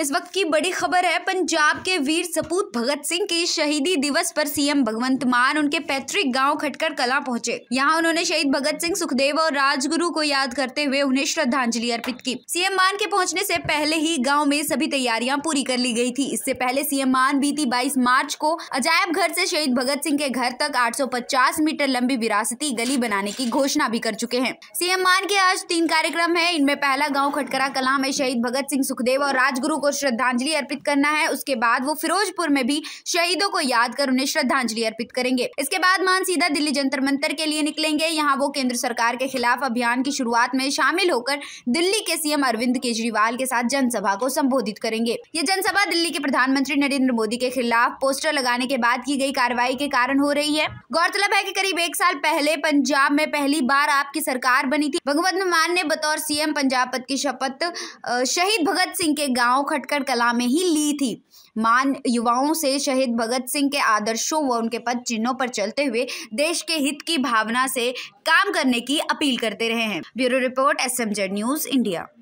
इस वक्त की बड़ी खबर है पंजाब के वीर सपूत भगत सिंह के शहीदी दिवस पर सीएम भगवंत मान उनके पैतृक गांव खटकर कला पहुंचे यहां उन्होंने शहीद भगत सिंह सुखदेव और राजगुरु को याद करते हुए उन्हें श्रद्धांजलि अर्पित की सीएम मान के पहुंचने से पहले ही गांव में सभी तैयारियां पूरी कर ली गई थी इससे पहले सीएम मान बीती बाईस मार्च को अजायब घर ऐसी शहीद भगत सिंह के घर तक आठ मीटर लंबी विरासती गली बनाने की घोषणा भी कर चुके हैं सीएम मान के आज तीन कार्यक्रम है इनमें पहला गाँव खटकरा कला में शहीद भगत सिंह सुखदेव और राजगुरु को को श्रद्धांजलि अर्पित करना है उसके बाद वो फिरोजपुर में भी शहीदों को याद कर उन्हें श्रद्धांजलि अर्पित करेंगे इसके बाद मान सीधा दिल्ली जंतर मंतर के लिए निकलेंगे यहाँ वो केंद्र सरकार के खिलाफ अभियान की शुरुआत में शामिल होकर दिल्ली के सीएम अरविंद केजरीवाल के साथ जनसभा को संबोधित करेंगे ये जनसभा दिल्ली के प्रधानमंत्री नरेंद्र मोदी के खिलाफ पोस्टर लगाने के बाद की गई कार्रवाई के कारण हो रही है गौरतलब है कि करीब एक साल पहले पंजाब में पहली बार आपकी सरकार बनी थी भगवंत मान ने बतौर सीएम पंजाब पद की शपथ शहीद भगत सिंह के गाँव खटकर कला में ही ली थी मान युवाओं से शहीद भगत सिंह के आदर्शों व उनके पद चिन्हों पर चलते हुए देश के हित की भावना से काम करने की अपील करते रहे हैं bureau report S news India